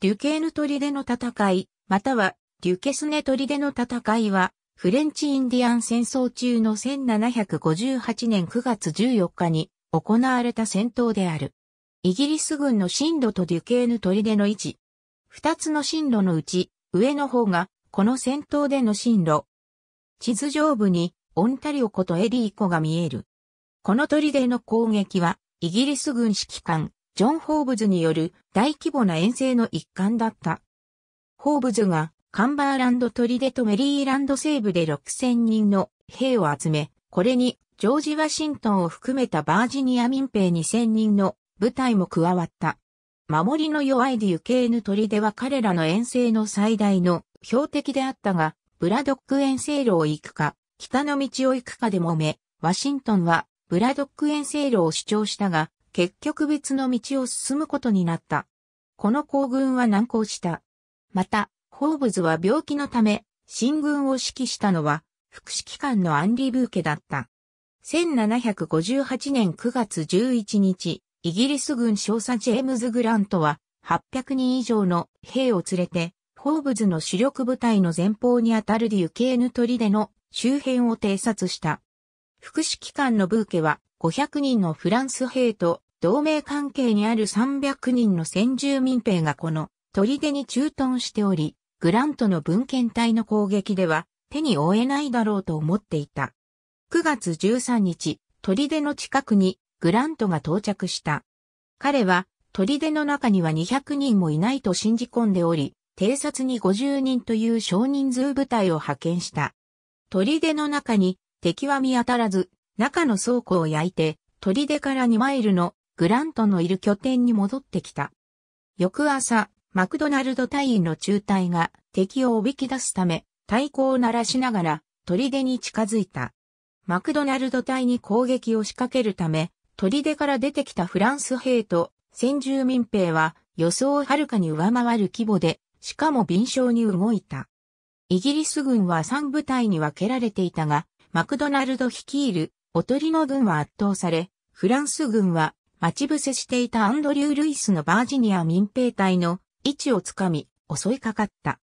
デュケーヌ砦の戦い、またはデュケスネ砦の戦いは、フレンチインディアン戦争中の1758年9月14日に行われた戦闘である。イギリス軍の進路とデュケーヌ砦の位置。二つの進路のうち、上の方が、この戦闘での進路。地図上部に、オンタリオことエリー湖が見える。この砦の攻撃は、イギリス軍指揮官、ジョン・ホーブズによる大規模な遠征の一環だった。ホーブズがカンバーランド砦とメリーランド西部で6000人の兵を集め、これにジョージ・ワシントンを含めたバージニア民兵2000人の部隊も加わった。守りの弱いデュケーヌ砦は彼らの遠征の最大の標的であったが、ブラドック遠征路を行くか、北の道を行くかでもめ、ワシントンはブラドック遠征路を主張したが、結局別の道を進むことになった。この行軍は難航した。また、ホーブズは病気のため、進軍を指揮したのは、副指揮官のアンリ・ブーケだった。1758年9月11日、イギリス軍少佐ジェームズ・グラントは、800人以上の兵を連れて、ホーブズの主力部隊の前方にあたるデュケーヌ砦デの周辺を偵察した。副指揮官のブーケは500人のフランス兵と同盟関係にある300人の先住民兵がこの砦に駐屯しており、グラントの文献隊の攻撃では手に負えないだろうと思っていた。9月13日、砦の近くにグラントが到着した。彼は砦の中には200人もいないと信じ込んでおり、偵察に50人という少人数部隊を派遣した。砦の中に敵は見当たらず、中の倉庫を焼いて、砦から2マイルのグラントのいる拠点に戻ってきた。翌朝、マクドナルド隊員の中隊が敵をおびき出すため、太鼓を鳴らしながら、砦に近づいた。マクドナルド隊に攻撃を仕掛けるため、砦から出てきたフランス兵と先住民兵は予想をはるかに上回る規模で、しかも敏捷に動いた。イギリス軍は3部隊に分けられていたが、マクドナルド率いるおとりの軍は圧倒され、フランス軍は待ち伏せしていたアンドリュー・ルイスのバージニア民兵隊の位置をつかみ、襲いかかった。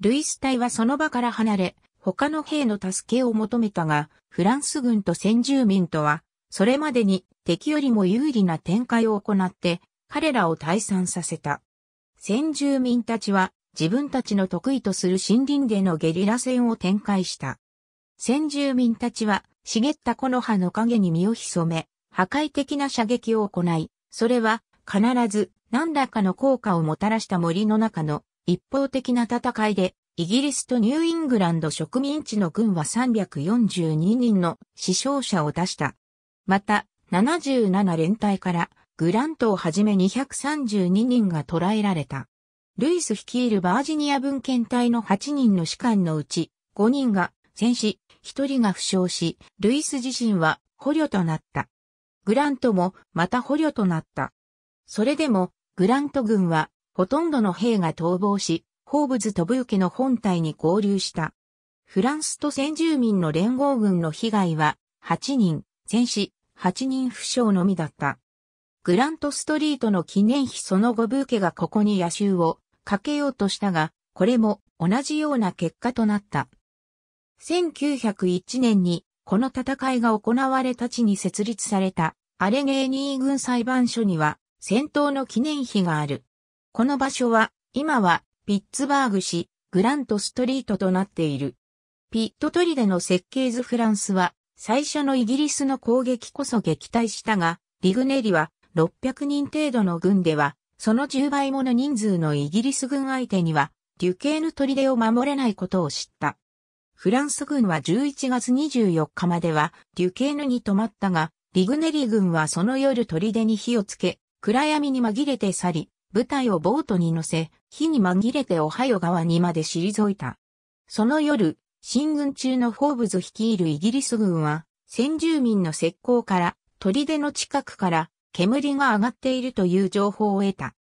ルイス隊はその場から離れ、他の兵の助けを求めたが、フランス軍と先住民とは、それまでに敵よりも有利な展開を行って、彼らを退散させた。先住民たちは自分たちの得意とする森林でのゲリラ戦を展開した。先住民たちは茂った木の葉の陰に身を潜め、破壊的な射撃を行い、それは必ず何らかの効果をもたらした森の中の一方的な戦いで、イギリスとニューイングランド植民地の軍は342人の死傷者を出した。また、77連隊からグラントをはじめ232人が捕らえられた。ルイス率いるバージニア文献隊の8人の士官のうち5人が戦死、1人が負傷し、ルイス自身は捕虜となった。グラントもまた捕虜となった。それでも、グラント軍は、ほとんどの兵が逃亡し、ホーブズ・トブユケの本体に合流した。フランスと先住民の連合軍の被害は、8人、戦死、8人負傷のみだった。グラントストリートの記念碑その後ブーケがここに野襲をかけようとしたが、これも同じような結果となった。1901年にこの戦いが行われた地に設立されたアレゲーニー軍裁判所には戦闘の記念碑がある。この場所は今はピッツバーグ市グラントストリートとなっている。ピットトリデの設計図フランスは最初のイギリスの攻撃こそ撃退したが、リグネリは600人程度の軍では、その10倍もの人数のイギリス軍相手には、デュケーヌ砦を守れないことを知った。フランス軍は11月24日まではデュケーヌに泊まったが、リグネリ軍はその夜砦に火をつけ、暗闇に紛れて去り、部隊をボートに乗せ、火に紛れてオハイオ川にまで退いた。その夜、進軍中のフォーブズ率いるイギリス軍は、先住民の石膏から、砦の近くから、煙が上がっているという情報を得た。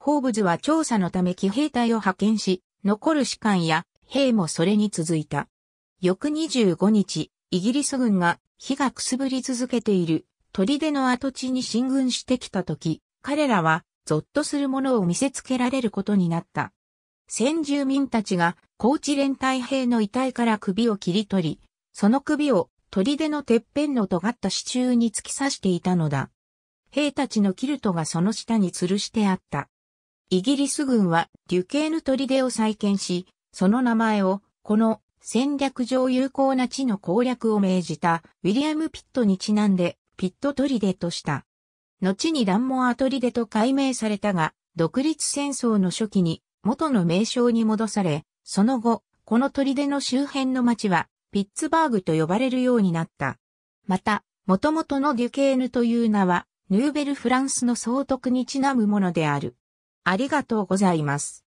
フォーブズは調査のため騎兵隊を派遣し、残る士官や兵もそれに続いた。翌25日、イギリス軍が火がくすぶり続けている砦の跡地に進軍してきた時、彼らはゾッとするものを見せつけられることになった。先住民たちが高知連隊兵の遺体から首を切り取り、その首を砦のてっぺんの尖った支柱に突き刺していたのだ。兵たちのキルトがその下に吊るしてあった。イギリス軍はデュケーヌ砦を再建し、その名前をこの戦略上有効な地の攻略を命じたウィリアム・ピットにちなんでピットトリデとした。後にランモアトリデと改名されたが、独立戦争の初期に元の名称に戻され、その後、この砦の周辺の町はピッツバーグと呼ばれるようになった。また、元々のデュケーヌという名は、ヌーベルフランスの総督にちなむものである。ありがとうございます。